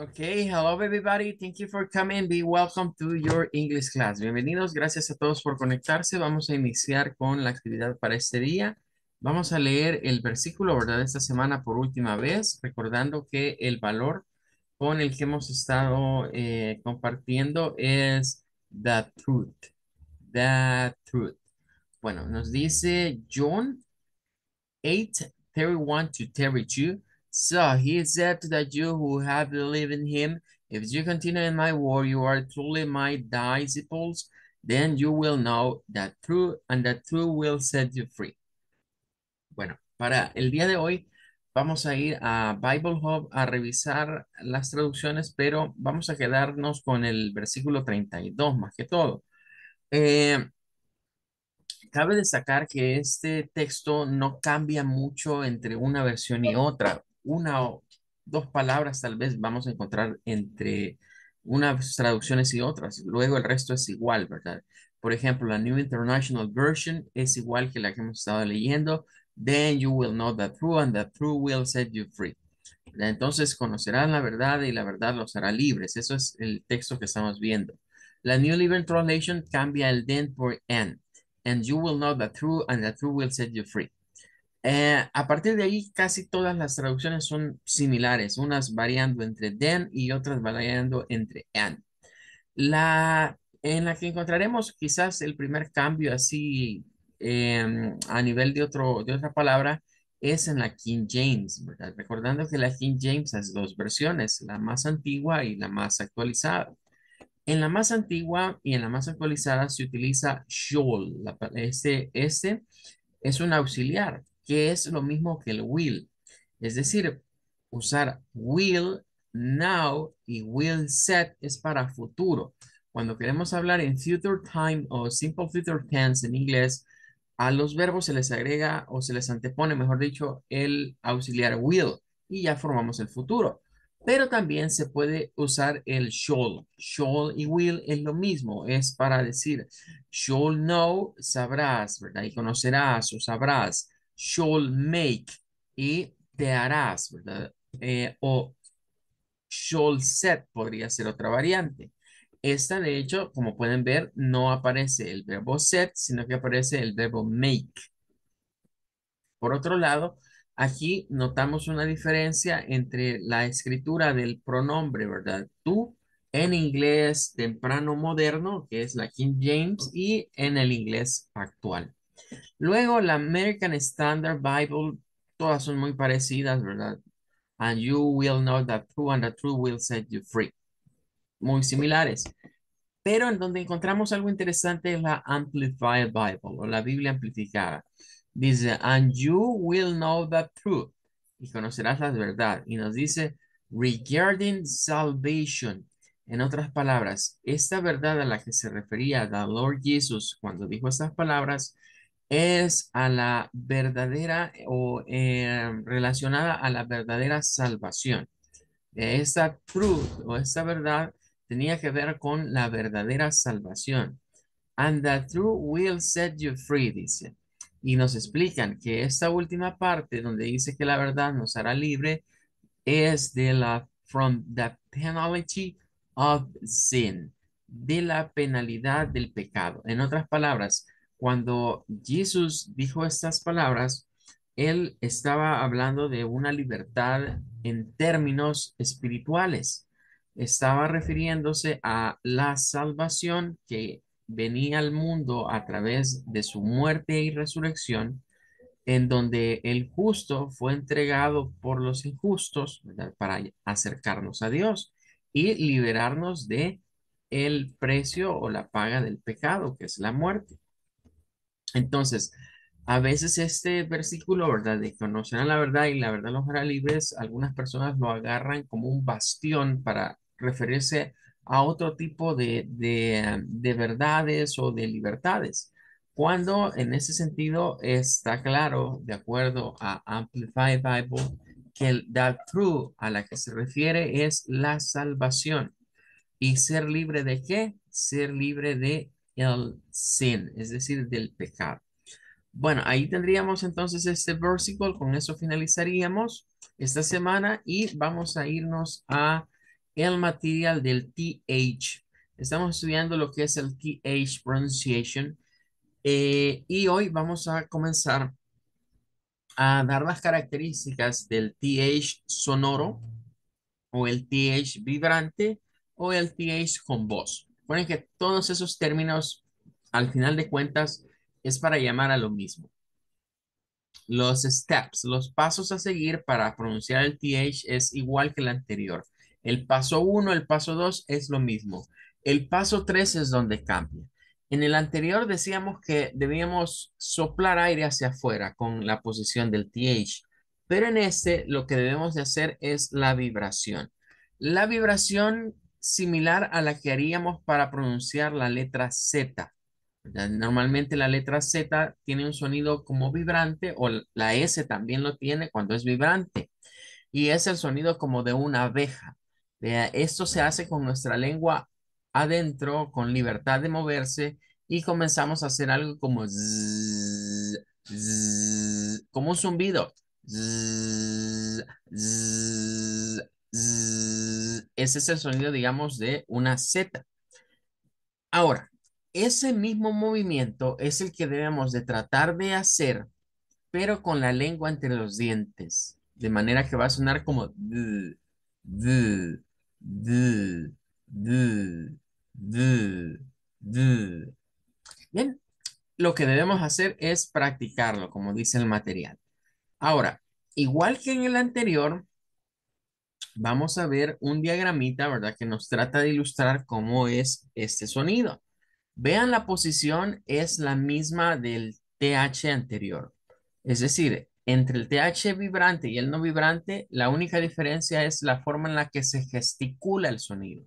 Okay, hello everybody. Thank you for coming. Be welcome to your English class. Bienvenidos. Gracias a todos por conectarse. Vamos a iniciar con la actividad para este día. Vamos a leer el versículo, ¿verdad? Esta semana por última vez, recordando que el valor con el que hemos estado eh, compartiendo es the truth. The truth. Bueno, nos dice John 8, 31 to 32. So he said to the Jew who have believed in him, If you continue in my word, you are truly my disciples, then you will know that true and the true will set you free. Bueno, para el día de hoy vamos a ir a Bible Hub a revisar las traducciones, pero vamos a quedarnos con el versículo 32 más que todo. Eh, cabe destacar que este texto no cambia mucho entre una versión y otra una o dos palabras tal vez vamos a encontrar entre unas traducciones y otras. Luego el resto es igual, ¿verdad? Por ejemplo, la New International Version es igual que la que hemos estado leyendo. Then you will know the truth and the truth will set you free. Entonces conocerán la verdad y la verdad los hará libres. Eso es el texto que estamos viendo. La New Living Translation cambia el then por and. And you will know the truth and the truth will set you free. Eh, a partir de ahí, casi todas las traducciones son similares, unas variando entre den y otras variando entre and. La, en la que encontraremos quizás el primer cambio así em, a nivel de, otro, de otra palabra es en la King James, ¿verdad? Recordando que la King James es dos versiones, la más antigua y la más actualizada. En la más antigua y en la más actualizada se utiliza shall. Este, este es un auxiliar que es lo mismo que el will. Es decir, usar will now y will set es para futuro. Cuando queremos hablar en future time o simple future tense en inglés, a los verbos se les agrega o se les antepone, mejor dicho, el auxiliar will y ya formamos el futuro. Pero también se puede usar el shall. Shall y will es lo mismo, es para decir, shall know, sabrás, ¿verdad? Y conocerás o sabrás shall make y te harás, ¿verdad? Eh, o shall set podría ser otra variante. Esta, de hecho, como pueden ver, no aparece el verbo set, sino que aparece el verbo make. Por otro lado, aquí notamos una diferencia entre la escritura del pronombre, ¿verdad? Tú en inglés temprano moderno, que es la King James, y en el inglés actual. Luego la American Standard Bible, todas son muy parecidas, ¿verdad? And you will know the truth and the truth will set you free. Muy similares. Pero en donde encontramos algo interesante es la Amplified Bible o la Biblia amplificada. Dice, and you will know the truth. Y conocerás la verdad. Y nos dice, regarding salvation. En otras palabras, esta verdad a la que se refería el Lord Jesús cuando dijo estas palabras es a la verdadera o eh, relacionada a la verdadera salvación. Esta truth o esta verdad tenía que ver con la verdadera salvación. And the truth will set you free, dice. Y nos explican que esta última parte donde dice que la verdad nos hará libre es de la from the penalty of sin, de la penalidad del pecado. En otras palabras, cuando Jesús dijo estas palabras, él estaba hablando de una libertad en términos espirituales. Estaba refiriéndose a la salvación que venía al mundo a través de su muerte y resurrección, en donde el justo fue entregado por los injustos para acercarnos a Dios y liberarnos de el precio o la paga del pecado, que es la muerte. Entonces, a veces este versículo, ¿verdad? De a la verdad y la verdad los hará libres, algunas personas lo agarran como un bastión para referirse a otro tipo de, verdades o de libertades. Cuando en ese sentido está claro, de acuerdo a Amplified Bible, que el that true a la que se refiere es la salvación. ¿Y ser libre de qué? Ser libre de el sin, es decir, del pecado. Bueno, ahí tendríamos entonces este versículo, con eso finalizaríamos esta semana y vamos a irnos a el material del TH. Estamos estudiando lo que es el TH pronunciation eh, y hoy vamos a comenzar a dar las características del TH sonoro o el TH vibrante o el TH con voz. Ponen que todos esos términos, al final de cuentas, es para llamar a lo mismo. Los steps, los pasos a seguir para pronunciar el TH es igual que el anterior. El paso 1, el paso 2 es lo mismo. El paso 3 es donde cambia. En el anterior decíamos que debíamos soplar aire hacia afuera con la posición del TH, pero en este lo que debemos de hacer es la vibración. La vibración similar a la que haríamos para pronunciar la letra Z. Normalmente la letra Z tiene un sonido como vibrante o la S también lo tiene cuando es vibrante. Y es el sonido como de una abeja. Esto se hace con nuestra lengua adentro, con libertad de moverse y comenzamos a hacer algo como como un zumbido ese es el sonido, digamos, de una Z. Ahora, ese mismo movimiento es el que debemos de tratar de hacer, pero con la lengua entre los dientes, de manera que va a sonar como d, Bien, lo que debemos hacer es practicarlo, como dice el material. Ahora, igual que en el anterior, vamos a ver un diagramita, ¿verdad? Que nos trata de ilustrar cómo es este sonido. Vean la posición es la misma del TH anterior. Es decir, entre el TH vibrante y el no vibrante, la única diferencia es la forma en la que se gesticula el sonido.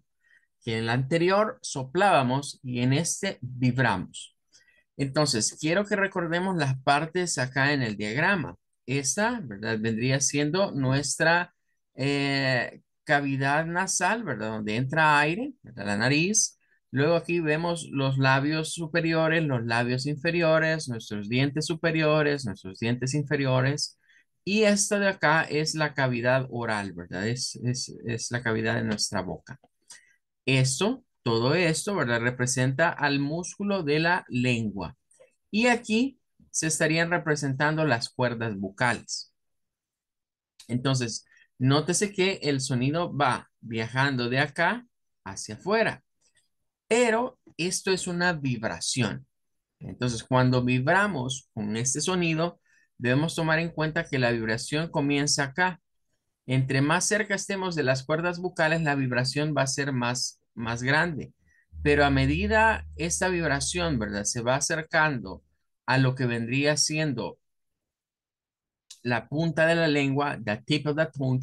Que en el anterior soplábamos y en este vibramos. Entonces, quiero que recordemos las partes acá en el diagrama. Esta, ¿verdad? Vendría siendo nuestra eh, cavidad nasal, ¿verdad? Donde entra aire, ¿verdad? la nariz. Luego aquí vemos los labios superiores, los labios inferiores, nuestros dientes superiores, nuestros dientes inferiores. Y esta de acá es la cavidad oral, ¿verdad? Es, es, es la cavidad de nuestra boca. Esto, todo esto, ¿verdad? Representa al músculo de la lengua. Y aquí se estarían representando las cuerdas bucales. Entonces, Nótese que el sonido va viajando de acá hacia afuera. Pero esto es una vibración. Entonces, cuando vibramos con este sonido, debemos tomar en cuenta que la vibración comienza acá. Entre más cerca estemos de las cuerdas vocales, la vibración va a ser más, más grande. Pero a medida esta vibración, ¿verdad? Se va acercando a lo que vendría siendo la punta de la lengua, the tip of the tongue,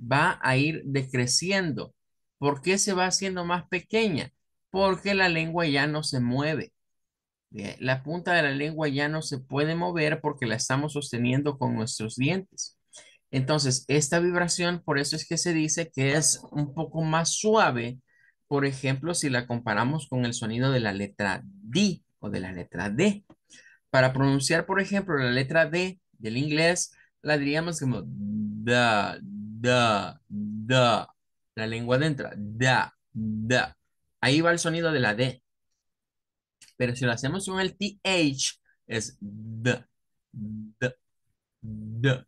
va a ir decreciendo. ¿Por qué se va haciendo más pequeña? Porque la lengua ya no se mueve. Eh, la punta de la lengua ya no se puede mover porque la estamos sosteniendo con nuestros dientes. Entonces, esta vibración, por eso es que se dice que es un poco más suave, por ejemplo, si la comparamos con el sonido de la letra D o de la letra D. Para pronunciar, por ejemplo, la letra D, del inglés, la diríamos como da, da, da. La lengua adentra, da, da. Ahí va el sonido de la D. Pero si lo hacemos con el TH, es da, da, da,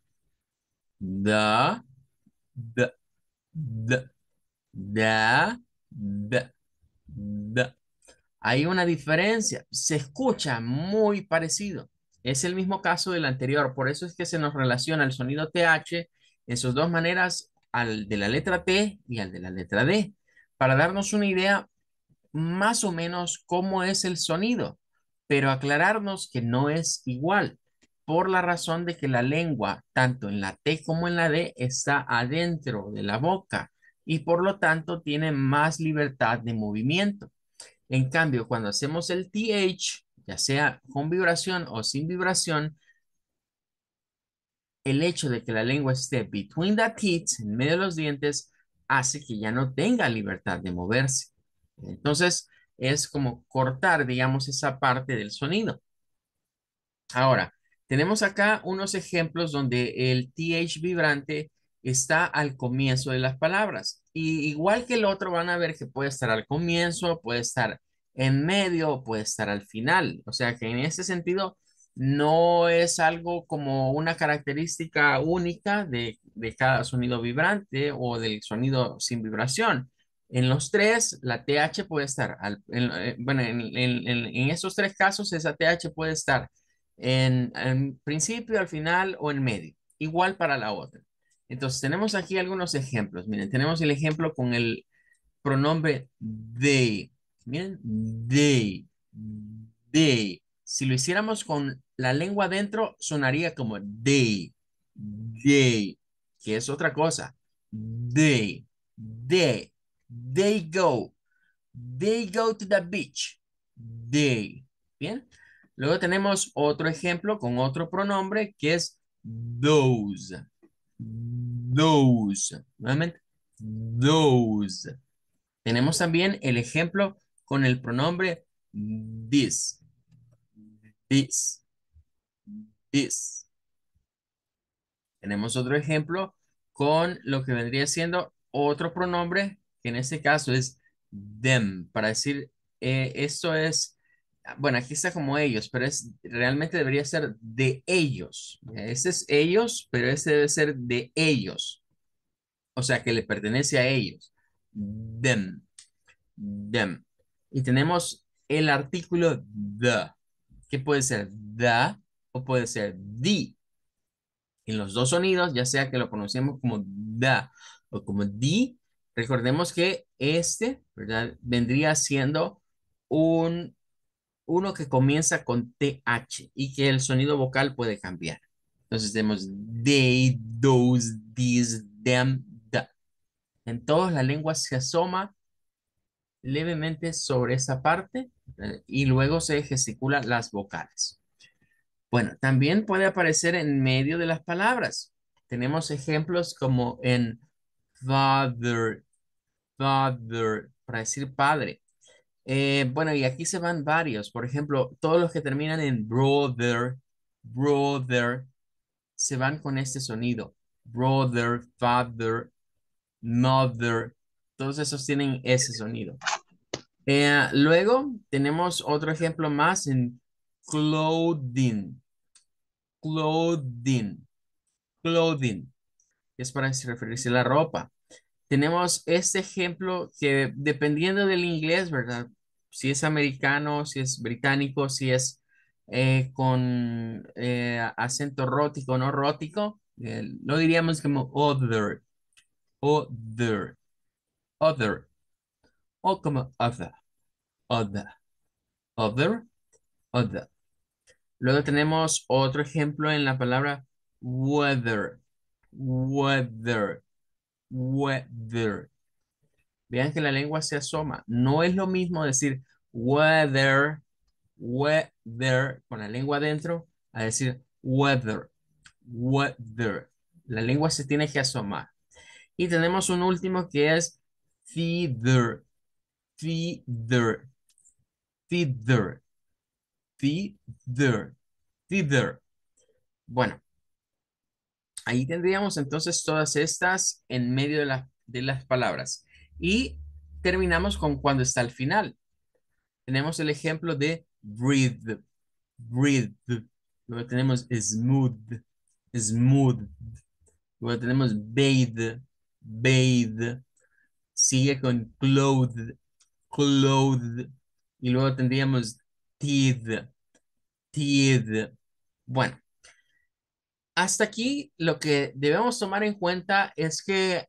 da, da, da, da, da. Hay una diferencia, se escucha muy parecido, es el mismo caso del anterior, por eso es que se nos relaciona el sonido TH en sus dos maneras, al de la letra T y al de la letra D, para darnos una idea más o menos cómo es el sonido, pero aclararnos que no es igual, por la razón de que la lengua, tanto en la T como en la D, está adentro de la boca y por lo tanto tiene más libertad de movimiento. En cambio, cuando hacemos el TH, ya sea con vibración o sin vibración, el hecho de que la lengua esté between the teeth, en medio de los dientes, hace que ya no tenga libertad de moverse. Entonces, es como cortar, digamos, esa parte del sonido. Ahora, tenemos acá unos ejemplos donde el TH vibrante está al comienzo de las palabras. Y igual que el otro, van a ver que puede estar al comienzo, puede estar en medio, puede estar al final. O sea que en ese sentido no es algo como una característica única de, cada sonido vibrante o del sonido sin vibración. En los tres, la TH puede estar, en, eh, bueno, en, en, esos tres casos, esa TH puede estar en, principio, al final o en medio. Igual para la otra. Entonces, tenemos aquí algunos ejemplos. Miren, tenemos el ejemplo con el pronombre de... Miren, they, they. Si lo hiciéramos con la lengua adentro, sonaría como de, they, que es otra cosa. De, de, they go, they go to the beach, they. Bien. Luego tenemos otro ejemplo con otro pronombre que es those. Those. Nuevamente, those. Tenemos también el ejemplo con el pronombre this, this, this. Tenemos otro ejemplo con lo que vendría siendo otro pronombre, que en este caso es them, para decir eh, esto es, bueno, aquí está como ellos, pero es, realmente debería ser de ellos. Este es ellos, pero este debe ser de ellos. O sea, que le pertenece a ellos. Them. Them y tenemos el artículo da, que puede ser da o puede ser di. En los dos sonidos, ya sea que lo conocemos como da o como di, recordemos que este, ¿verdad? Vendría siendo un, uno que comienza con TH y que el sonido vocal puede cambiar. Entonces tenemos they, those, these, them, da. En todas las lenguas se asoma levemente sobre esa parte eh, y luego se gesticulan las vocales. Bueno, también puede aparecer en medio de las palabras. Tenemos ejemplos como en father, father, para decir padre. Eh, bueno, y aquí se van varios. Por ejemplo, todos los que terminan en brother, brother, se van con este sonido. Brother, father, mother. Todos esos tienen ese sonido. Eh, luego tenemos otro ejemplo más en clothing. Clothing. Clothing. Es para referirse a la ropa. Tenemos este ejemplo que dependiendo del inglés, ¿verdad? Si es americano, si es británico, si es eh, con eh, acento rótico o no rótico, lo diríamos como other. Other. Other o como other, other, other, other. Luego tenemos otro ejemplo en la palabra weather, weather, weather. Vean que la lengua se asoma. No es lo mismo decir weather, weather, con la lengua adentro, a decir weather, weather. La lengua se tiene que asomar. Y tenemos un último que es feeder, Feather. Feather. Feather. Feather. Bueno. Ahí tendríamos entonces todas estas en medio de, las palabras. Y terminamos con cuando está al final. Tenemos el ejemplo de breathe. Breathe. Luego tenemos smooth. Smooth. Luego tenemos bathe. Bathe. Sigue con clothed clothed. Y luego tendríamos teeth. Teeth. Bueno. Hasta aquí lo que debemos tomar en cuenta es que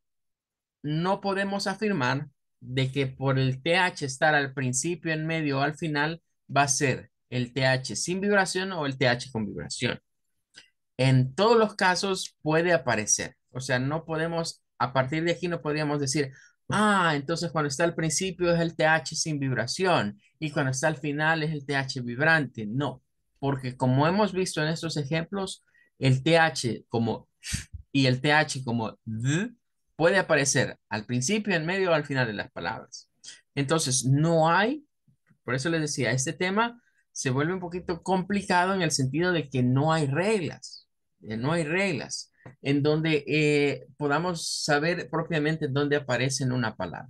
no podemos afirmar de que por el TH estar al principio, en medio o al final va a ser el TH sin vibración o el TH con vibración. En todos los casos puede aparecer. O sea, no podemos, a partir de aquí no podríamos decir, Ah, entonces cuando está al principio es el TH sin vibración y cuando está al final es el TH vibrante. No, porque como hemos visto en estos ejemplos, el TH como y el TH como d puede aparecer al principio, en medio o al final de las palabras. Entonces, no hay, por eso les decía, este tema se vuelve un poquito complicado en el sentido de que no hay reglas, eh, no hay reglas en donde eh, podamos saber propiamente dónde aparece en una palabra.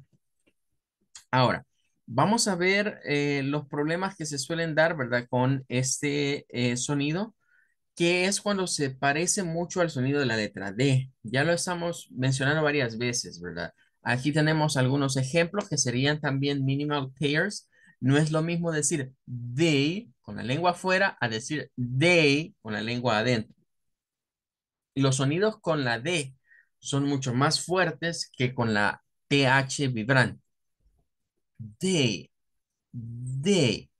Ahora, vamos a ver eh, los problemas que se suelen dar, ¿verdad? Con este eh, sonido, que es cuando se parece mucho al sonido de la letra D. Ya lo estamos mencionando varias veces, ¿verdad? Aquí tenemos algunos ejemplos que serían también minimal pairs. No es lo mismo decir they con la lengua afuera a decir they con la lengua adentro los sonidos con la D son mucho más fuertes que con la TH vibrante. D, D,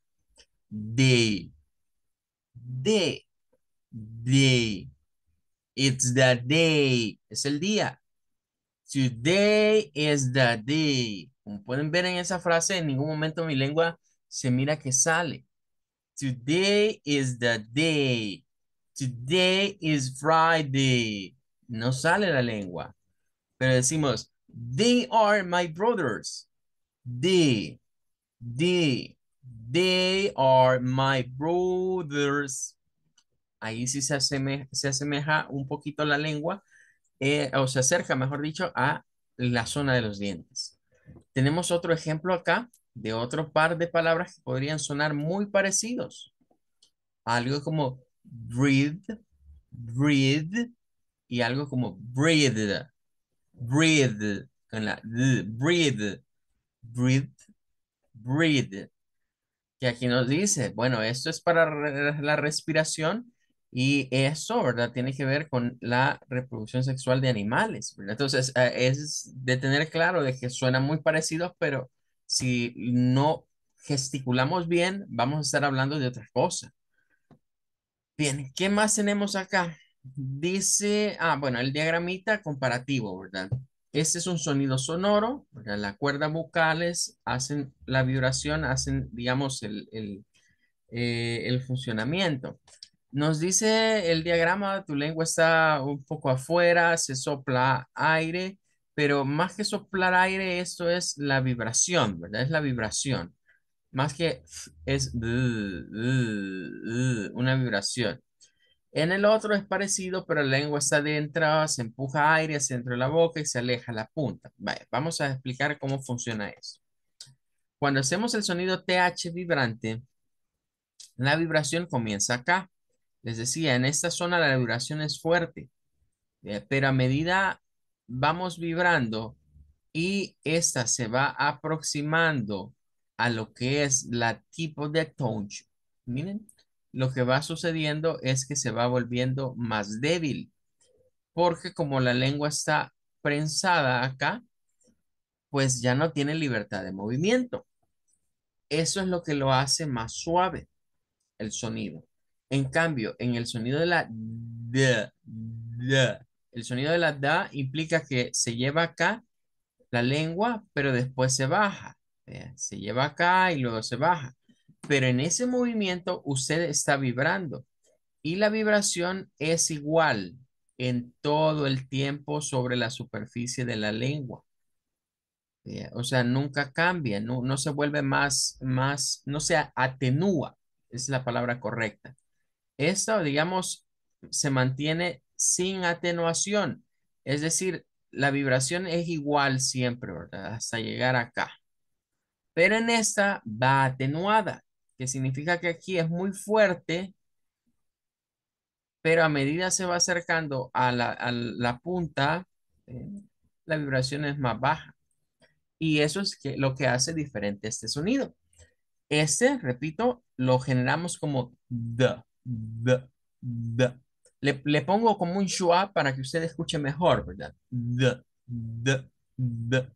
D, D, D. It's the day. Es el día. Today is the day. Como pueden ver en esa frase, en ningún momento mi lengua se mira que sale. Today is the day. Today is Friday. No sale la lengua. Pero decimos, they are my brothers. They, they, they are my brothers. Ahí sí se asemeja, un poquito la lengua, eh, o se acerca, mejor dicho, a la zona de los dientes. Tenemos otro ejemplo acá de otro par de palabras que podrían sonar muy parecidos. Algo como breathe, breathe, y algo como breathe, breathe, con la breathe, breathe, Que aquí nos dice, bueno, esto es para la respiración y eso, ¿verdad? Tiene que ver con la reproducción sexual de animales, Entonces, eh, es de tener claro de que suenan muy parecidos, pero si no gesticulamos bien, vamos a estar hablando de otra cosa. Bien, ¿qué más tenemos acá? Dice, ah, bueno, el diagramita comparativo, ¿verdad? Este es un sonido sonoro, ¿verdad? las cuerdas vocales hacen la vibración, hacen, digamos, el, el, eh, el funcionamiento. Nos dice el diagrama, tu lengua está un poco afuera, se sopla aire, pero más que soplar aire, esto es la vibración, ¿verdad? Es la vibración más que es una vibración. En el otro es parecido, pero la lengua está entrada, se empuja aire hacia dentro la boca y se aleja la punta. vamos a explicar cómo funciona eso. Cuando hacemos el sonido TH vibrante, la vibración comienza acá. Les decía, en esta zona la vibración es fuerte, eh, pero a medida vamos vibrando y esta se va aproximando a lo que es la tipo de touch, miren, lo que va sucediendo es que se va volviendo más débil, porque como la lengua está prensada acá, pues ya no tiene libertad de movimiento. Eso es lo que lo hace más suave el sonido. En cambio, en el sonido de la el sonido de la da implica que se lleva acá la lengua, pero después se baja. Eh, se lleva acá y luego se baja. Pero en ese movimiento usted está vibrando y la vibración es igual en todo el tiempo sobre la superficie de la lengua. Eh, o sea, nunca cambia, no, se vuelve más, más, no se atenúa, es la palabra correcta. esto digamos, se mantiene sin atenuación, es decir, la vibración es igual siempre, Hasta llegar acá pero en esta va atenuada, que significa que aquí es muy fuerte, pero a medida se va acercando a la, punta, eh, la vibración es más baja. Y eso es lo que hace diferente este sonido. Este, repito, lo generamos como d, d, d. Le, pongo como un schwa para que usted escuche mejor, ¿verdad? D, d, d.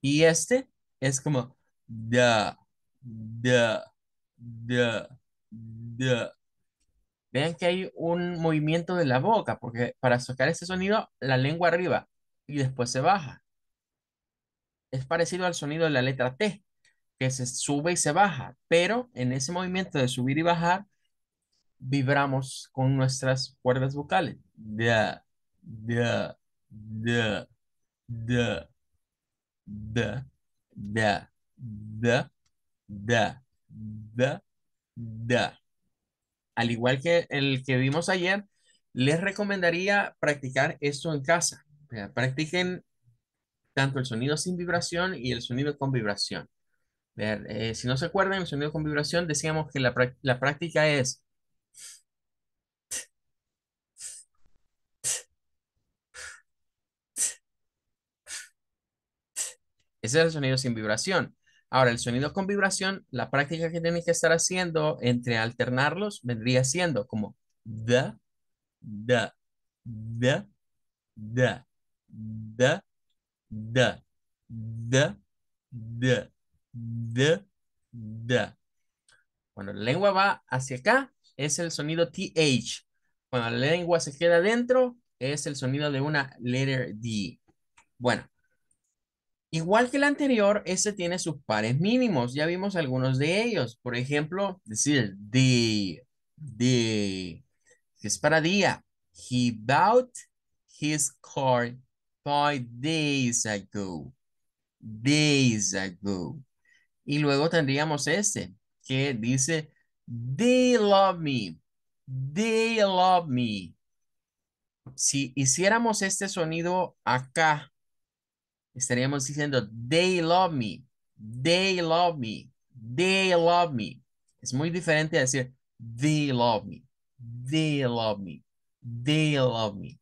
Y este es como da, da, da, da. Vean que hay un movimiento de la boca, porque para sacar ese sonido, la lengua arriba y después se baja. Es parecido al sonido de la letra T, que se sube y se baja, pero en ese movimiento de subir y bajar, vibramos con nuestras cuerdas vocales. Da, da, da, da, da, da da da da da Al igual que el que vimos ayer, les recomendaría practicar esto en casa. Practiquen tanto el sonido sin vibración y el sonido con vibración. Eh, si no se acuerdan, el sonido con vibración decíamos que la, la práctica es Ese es el sonido sin vibración. Ahora, el sonido con vibración, la práctica que tienes que estar haciendo entre alternarlos vendría siendo como da, da, da, da, da, da, da, da, da, da. Cuando la lengua va hacia acá, es el sonido TH. Cuando la lengua se queda adentro, es el sonido de una letter D. Bueno, Igual que el anterior, este tiene sus pares mínimos. Ya vimos algunos de ellos. Por ejemplo, decir, the, the, es para día. He bought his car five days ago. Days ago. Y luego tendríamos este, que dice, they love me. They love me. Si hiciéramos este sonido acá, estaríamos diciendo, they love me, they love me, they love me. Es muy diferente a decir, they love me, they love me, they love me.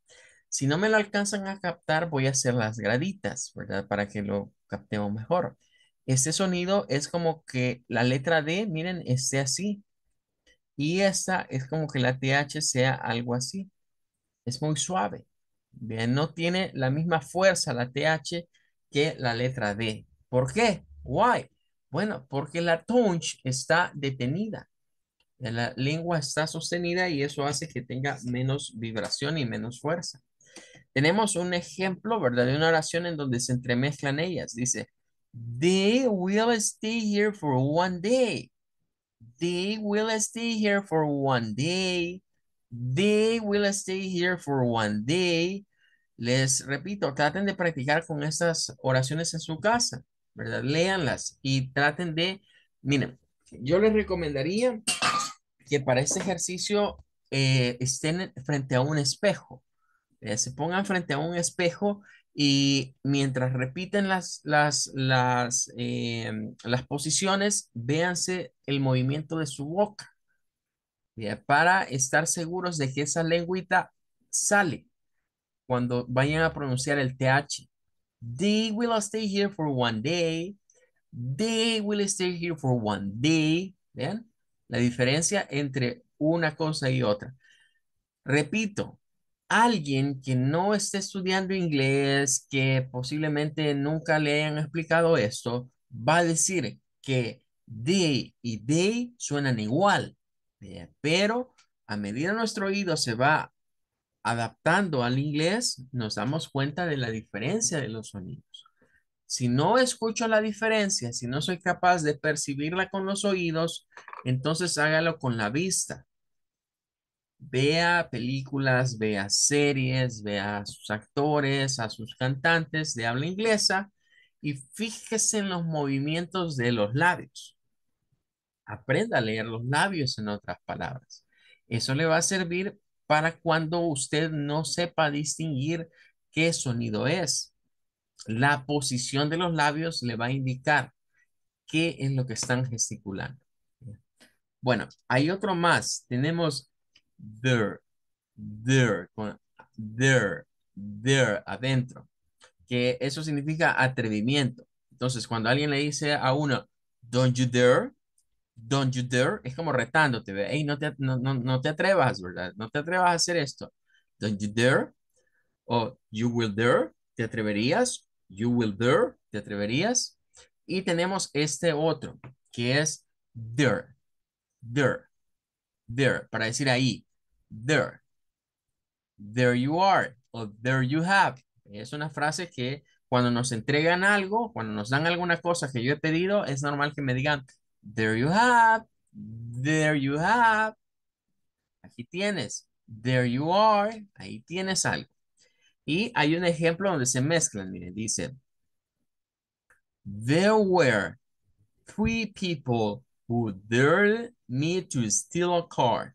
Si no me lo alcanzan a captar, voy a hacer las graditas, ¿verdad? Para que lo captemos mejor. Este sonido es como que la letra D, miren, esté así. Y esta es como que la TH sea algo así. Es muy suave. Bien, no tiene la misma fuerza la TH que la letra D. ¿Por qué? Why? Bueno, porque la tongue está detenida. La lengua está sostenida y eso hace que tenga menos vibración y menos fuerza. Tenemos un ejemplo, ¿verdad? De una oración en donde se entremezclan ellas. Dice, they will stay here for one day. They will stay here for one day. They will stay here for one day. Les repito, traten de practicar con estas oraciones en su casa, ¿verdad? Léanlas y traten de, miren, yo les recomendaría que para este ejercicio eh, estén frente a un espejo. Eh, se pongan frente a un espejo y mientras repiten las, las, las, eh, las posiciones, véanse el movimiento de su boca para estar seguros de que esa lengüita sale cuando vayan a pronunciar el TH. They will stay here for one day. They will stay here for one day. ¿Vean? La diferencia entre una cosa y otra. Repito, alguien que no esté estudiando inglés, que posiblemente nunca le hayan explicado esto, va a decir que they y they suenan igual. Pero a medida nuestro oído se va adaptando al inglés, nos damos cuenta de la diferencia de los sonidos. Si no escucho la diferencia, si no soy capaz de percibirla con los oídos, entonces hágalo con la vista. Vea películas, vea series, vea a sus actores, a sus cantantes de habla inglesa y fíjese en los movimientos de los labios. Aprenda a leer los labios en otras palabras. Eso le va a servir para cuando usted no sepa distinguir qué sonido es. La posición de los labios le va a indicar qué es lo que están gesticulando. Bueno, hay otro más. Tenemos there, there, there, there adentro, que eso significa atrevimiento. Entonces, cuando alguien le dice a uno, don't you dare, don't you dare, es como retándote, ¿ve? no, te, no, no, te atrevas, ¿verdad? No te atrevas a hacer esto. Don't you dare, o you will dare, te atreverías, you will dare, te atreverías. Y tenemos este otro, que es there. There. there para decir ahí, there, there you are, o there you have. Es una frase que cuando nos entregan algo, cuando nos dan alguna cosa que yo he pedido, es normal que me digan, There you have. There you have. Aquí tienes. There you are. Ahí tienes algo. Y hay un ejemplo donde se mezclan. Miren, dice. There were three people who dared me to steal a car.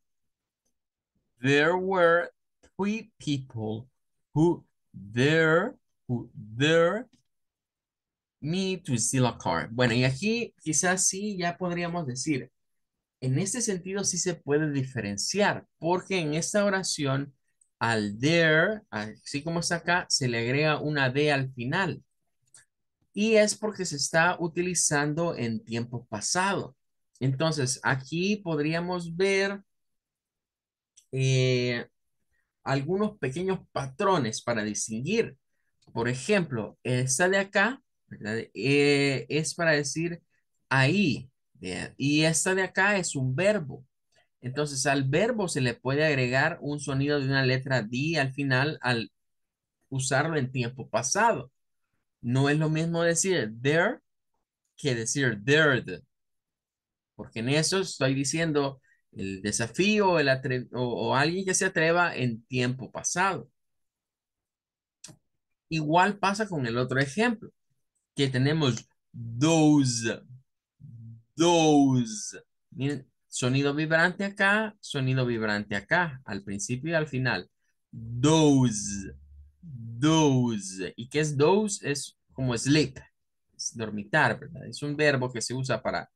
There were three people who dare who dare me to steal a car. Bueno, y aquí quizás sí ya podríamos decir, en este sentido sí se puede diferenciar, porque en esta oración al there, así como está acá, se le agrega una D al final. Y es porque se está utilizando en tiempo pasado. Entonces, aquí podríamos ver eh, algunos pequeños patrones para distinguir. Por ejemplo, esta de acá eh, es para decir ahí. Y esta de acá es un verbo. Entonces al verbo se le puede agregar un sonido de una letra D al final al usarlo en tiempo pasado. No es lo mismo decir there que decir dared. Porque en eso estoy diciendo el desafío o, alguien que se atreva en tiempo pasado. Igual pasa con el otro ejemplo que tenemos dos, dos. sonido vibrante acá, sonido vibrante acá, al principio y al final. Dos, dos. ¿Y qué es dos? Es como sleep, es dormitar, ¿verdad? Es un verbo que se usa para,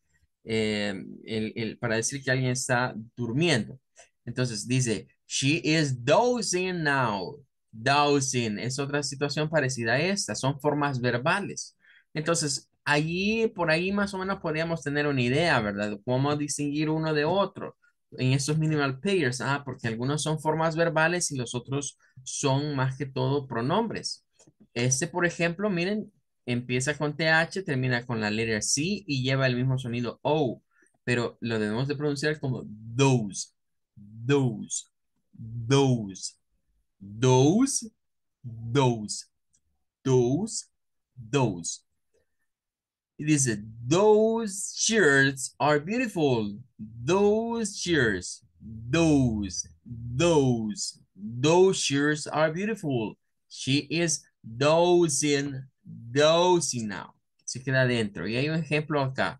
eh, el, para decir que alguien está durmiendo. Entonces dice, she is dozing now. dozing. es otra situación parecida a esta, son formas verbales. Entonces, allí, por ahí más o menos podríamos tener una idea, ¿verdad? cómo distinguir uno de otro en estos minimal payers, Ah, porque algunos son formas verbales y los otros son más que todo pronombres. Este, por ejemplo, miren, empieza con TH, termina con la letra C y lleva el mismo sonido O, pero lo debemos de pronunciar como those, those, those, those, those, those, those. It is those shirts are beautiful. Those shirts, those, those, those shirts are beautiful. She is dozing, dozing now. Se queda dentro. Y hay un ejemplo acá.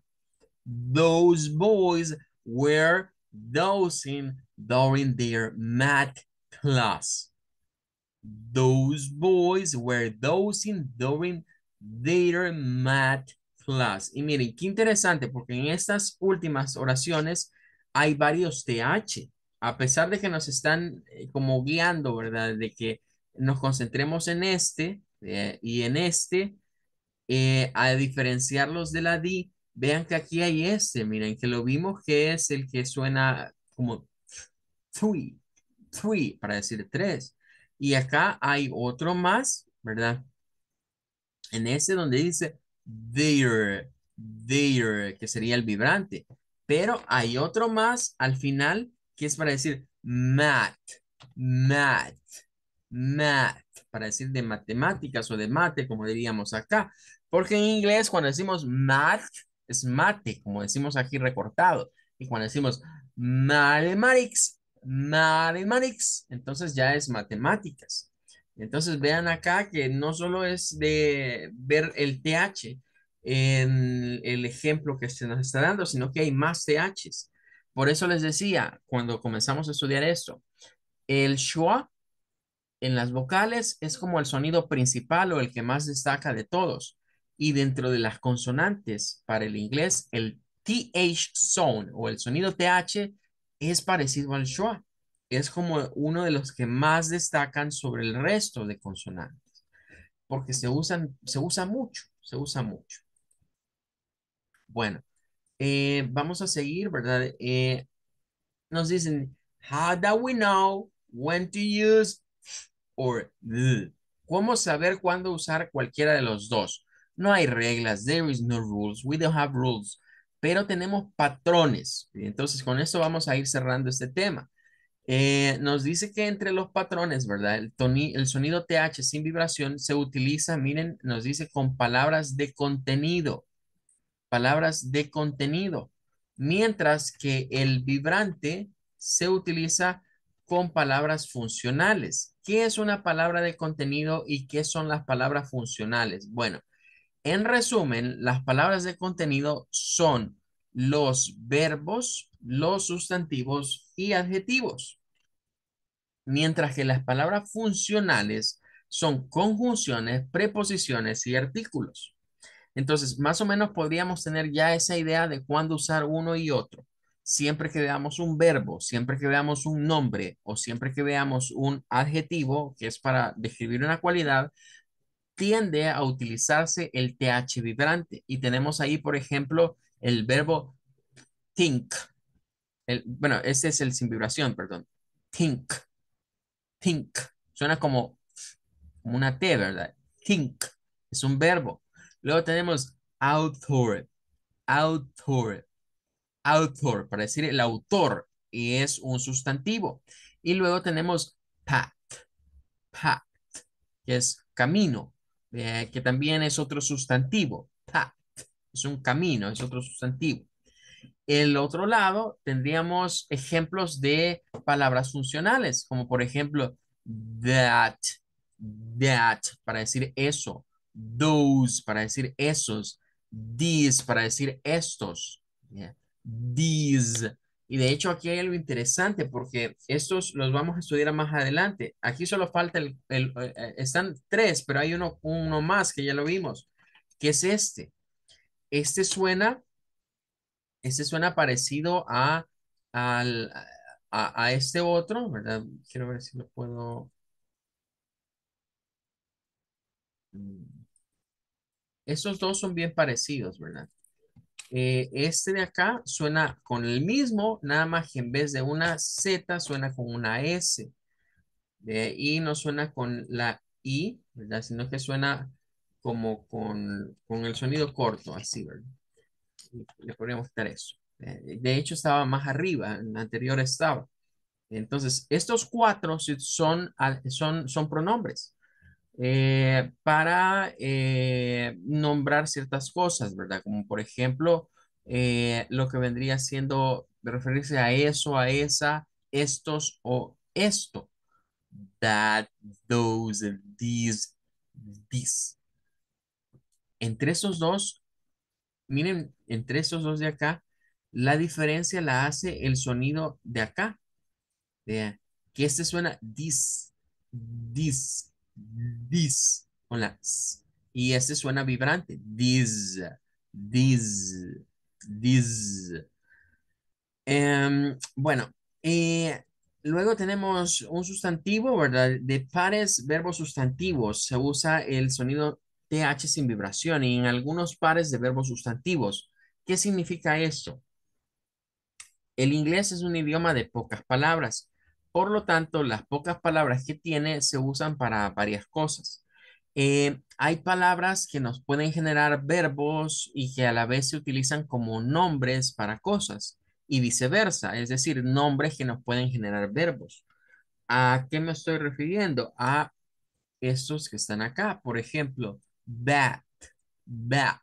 Those boys were dozing during their math class. Those boys were dozing during their math Y miren, qué interesante, porque en estas últimas oraciones hay varios TH. A pesar de que nos están eh, como guiando, ¿verdad? De que nos concentremos en este eh, y en este, eh, a diferenciarlos de la D, vean que aquí hay este, miren, que lo vimos que es el que suena como three, three, para decir tres. Y acá hay otro más, ¿verdad? En este donde dice there, there, que sería el vibrante. Pero hay otro más al final que es para decir mat, mat, mat, para decir de matemáticas o de mate, como diríamos acá. Porque en inglés cuando decimos mat, es mate, como decimos aquí recortado. Y cuando decimos mathematics, mathematics, entonces ya es matemáticas. Entonces vean acá que no solo es de ver el TH en el ejemplo que se nos está dando, sino que hay más THs. Por eso les decía, cuando comenzamos a estudiar esto, el schwa en las vocales es como el sonido principal o el que más destaca de todos. Y dentro de las consonantes, para el inglés, el TH sound o el sonido TH es parecido al schwa es como uno de los que más destacan sobre el resto de consonantes, porque se usan, se usa mucho, se usa mucho. Bueno, eh, vamos a seguir, ¿verdad? Eh, nos dicen, how do we know when to use or ¿Cómo saber cuándo usar cualquiera de los dos? No hay reglas, there is no rules, we don't have rules, pero tenemos patrones. Entonces, con esto vamos a ir cerrando este tema. Eh, nos dice que entre los patrones, ¿verdad? El, el sonido TH sin vibración se utiliza, miren, nos dice con palabras de contenido, palabras de contenido, mientras que el vibrante se utiliza con palabras funcionales. ¿Qué es una palabra de contenido y qué son las palabras funcionales? Bueno, en resumen, las palabras de contenido son los verbos los sustantivos y adjetivos. Mientras que las palabras funcionales son conjunciones, preposiciones y artículos. Entonces, más o menos podríamos tener ya esa idea de cuándo usar uno y otro. Siempre que veamos un verbo, siempre que veamos un nombre o siempre que veamos un adjetivo, que es para describir una cualidad, tiende a utilizarse el TH vibrante. Y tenemos ahí, por ejemplo, el verbo think, bueno, este es el sin vibración, perdón. Think. Think. Suena como, una T, ¿verdad? Think. Es un verbo. Luego tenemos author. Author. Author, para decir el autor. Y es un sustantivo. Y luego tenemos path. Path, que es camino. Eh, que también es otro sustantivo. Path. Es un camino, es otro sustantivo el otro lado tendríamos ejemplos de palabras funcionales, como por ejemplo that, that para decir eso, those para decir esos, these para decir estos, these. Y de hecho aquí hay algo interesante porque estos los vamos a estudiar más adelante. Aquí solo falta el, eh, están tres, pero hay uno, uno más que ya lo vimos, que es este. Este suena este suena parecido a, a, este otro, ¿verdad? Quiero ver si lo puedo... Estos dos son bien parecidos, ¿verdad? Eh, este de acá suena con el mismo, nada más que en vez de una Z suena con una S. De y no suena con la I, ¿verdad? Sino que suena como con, con el sonido corto, así, ¿verdad? podríamos eso. Eh, de hecho, estaba más arriba, en la anterior estaba. Entonces, estos cuatro son, ah, son, son pronombres eh, para eh, nombrar ciertas cosas, ¿verdad? Como por ejemplo, lo que vendría siendo referirse a eso, a esa, estos o esto. That, those, these, this. Entre esos dos miren, entre esos dos de acá, la diferencia la hace el sonido de acá. De, que este suena dis, dis, dis, con la s. Y este suena vibrante, dis, dis, dis. Em, bueno, luego tenemos un sustantivo, ¿verdad? De pares, verbos sustantivos, se usa el sonido TH sin vibración y en algunos pares de verbos sustantivos. ¿Qué significa esto? El inglés es un idioma de pocas palabras. Por lo tanto, las pocas palabras que tiene se usan para varias cosas. Eh, hay palabras que nos pueden generar verbos y que a la vez se utilizan como nombres para cosas y viceversa, es decir, nombres que nos pueden generar verbos. ¿A qué me estoy refiriendo? A estos que están acá. Por ejemplo, Bat. Bat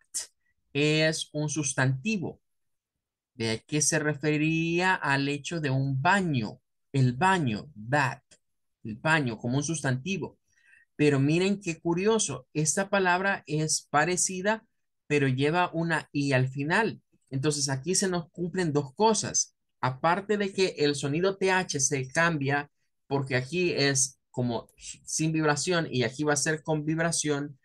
es un sustantivo. ¿De qué se refería al hecho de un baño? El baño, bat, el baño como un sustantivo. Pero miren qué curioso, esta palabra es parecida, pero lleva una i al final. Entonces aquí se nos cumplen dos cosas. Aparte de que el sonido th se cambia porque aquí es como sin vibración y aquí va a ser con vibración,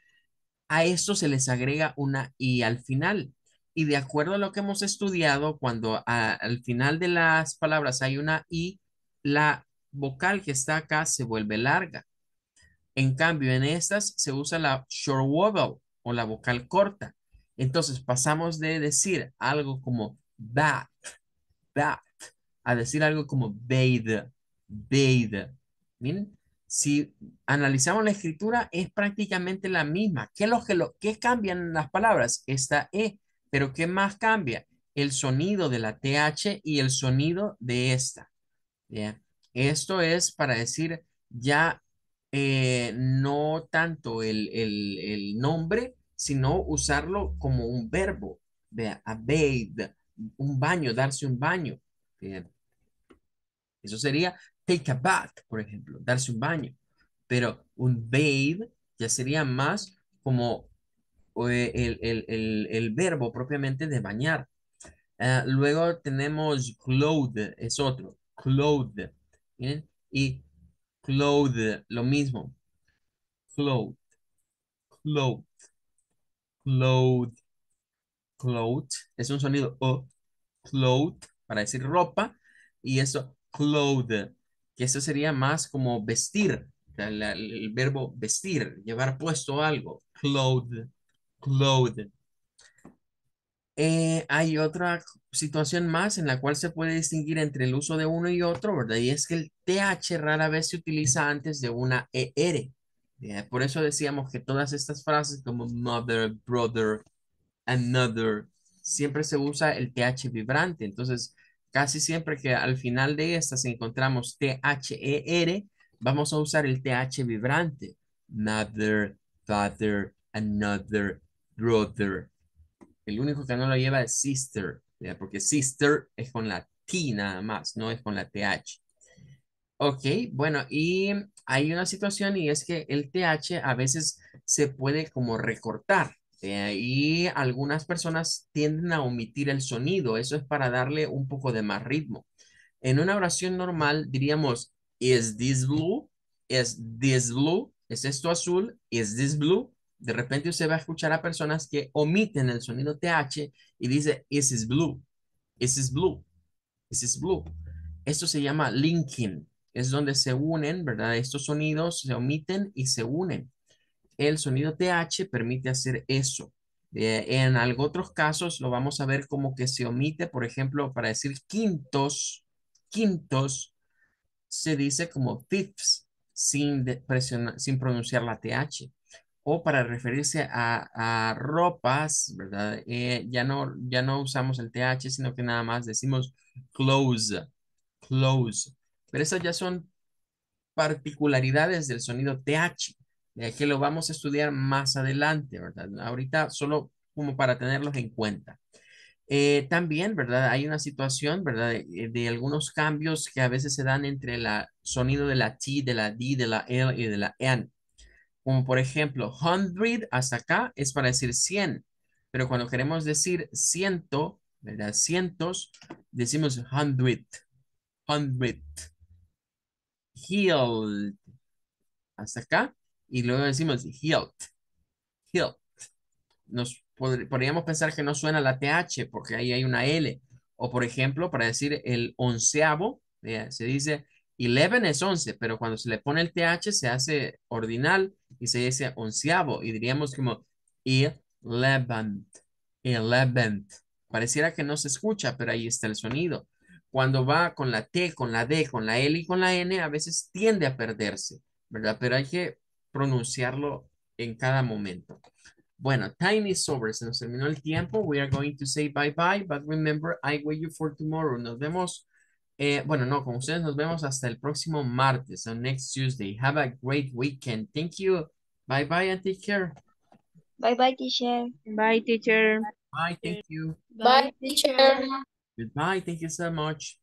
a esto se les agrega una I al final. Y de acuerdo a lo que hemos estudiado, cuando al final de las palabras hay una I, la vocal que está acá se vuelve larga. En cambio, en estas se usa la short vowel o la vocal corta. Entonces pasamos de decir algo como bat, bat, a decir algo como bade bade si analizamos la escritura, es prácticamente la misma. ¿Qué, lo, que cambian las palabras? Esta E, pero ¿qué más cambia? El sonido de la TH y el sonido de esta. Esto es para decir ya eh, no tanto el, nombre, sino usarlo como un verbo. un baño, darse un baño. Eso sería take a bath, por ejemplo, darse un baño. Pero un bathe ya sería más como eh, el, verbo propiamente de bañar. Ah, luego tenemos clothe, es otro, clothe. miren Y clothe, lo mismo. Clothe, clothe, clothe, clothe. Es un sonido O, clothe, para decir ropa. Y eso, clothe, que esto sería más como vestir, el, verbo vestir, llevar puesto algo, Clothe, clothe. Eh, hay otra situación más en la cual se puede distinguir entre el uso de uno y otro, ¿verdad? Y es que el TH rara vez se utiliza antes de una ER. Por eso decíamos que todas estas frases como mother, brother, another, siempre se usa el TH vibrante. Entonces, Casi siempre que al final de estas encontramos THER, vamos a usar el TH vibrante. Mother, father, another, brother. El único que no lo lleva es sister, porque sister es con la T nada más, no es con la TH. Ok, bueno, y hay una situación y es que el TH a veces se puede como recortar. Eh, y algunas personas tienden a omitir el sonido, eso es para darle un poco de más ritmo. En una oración normal diríamos, ¿Is this blue? ¿Is this blue? ¿Es esto azul? ¿Is this blue? De repente usted va a escuchar a personas que omiten el sonido TH y dice, ¿Is this blue? ¿Is this blue? ¿Is this blue? Esto se llama linking. Es donde se unen, ¿verdad? Estos sonidos se omiten y se unen el sonido TH permite hacer eso. Eh, en otros casos lo vamos a ver como que se omite, por ejemplo, para decir quintos, quintos, se dice como fifths sin, sin pronunciar la TH. O para referirse a, ropas, ¿verdad? Eh, ya, no, ya no usamos el TH, sino que nada más decimos close, close. Pero esas ya son particularidades del sonido TH. Eh, que lo vamos a estudiar más adelante, ¿verdad? Ahorita solo como para tenerlos en cuenta. Eh, también, ¿verdad? Hay una situación, ¿verdad? Eh, de, algunos cambios que a veces se dan entre el sonido de la T, de la D, de la L y de la N. Como por ejemplo, hundred hasta acá es para decir 100, pero cuando queremos decir ciento, ¿verdad? Cientos, decimos hundred, hundred, healed. Hasta acá y luego decimos hilt. Hilt. Nos podríamos pensar que no suena la TH porque ahí hay una L. O por ejemplo, para decir el onceavo, eh, se dice 11 es once, pero cuando se le pone el TH se hace ordinal y se dice onceavo y diríamos como eleventh, eleventh. Pareciera que no se escucha, pero ahí está el sonido. Cuando va con la T, con la D, con la L y con la N, a veces tiende a perderse, ¿verdad? Pero hay que pronunciarlo en cada momento. Bueno, time is over. Se nos terminó el tiempo. We are going to say bye bye, but remember, I wait you for tomorrow. Nos vemos. Eh, bueno, no, con ustedes nos vemos hasta el próximo martes, on next Tuesday. Have a great weekend. Thank you. Bye bye and take care. Bye bye, teacher. Bye, teacher. Bye, thank you. Bye, teacher. Goodbye. Thank you so much.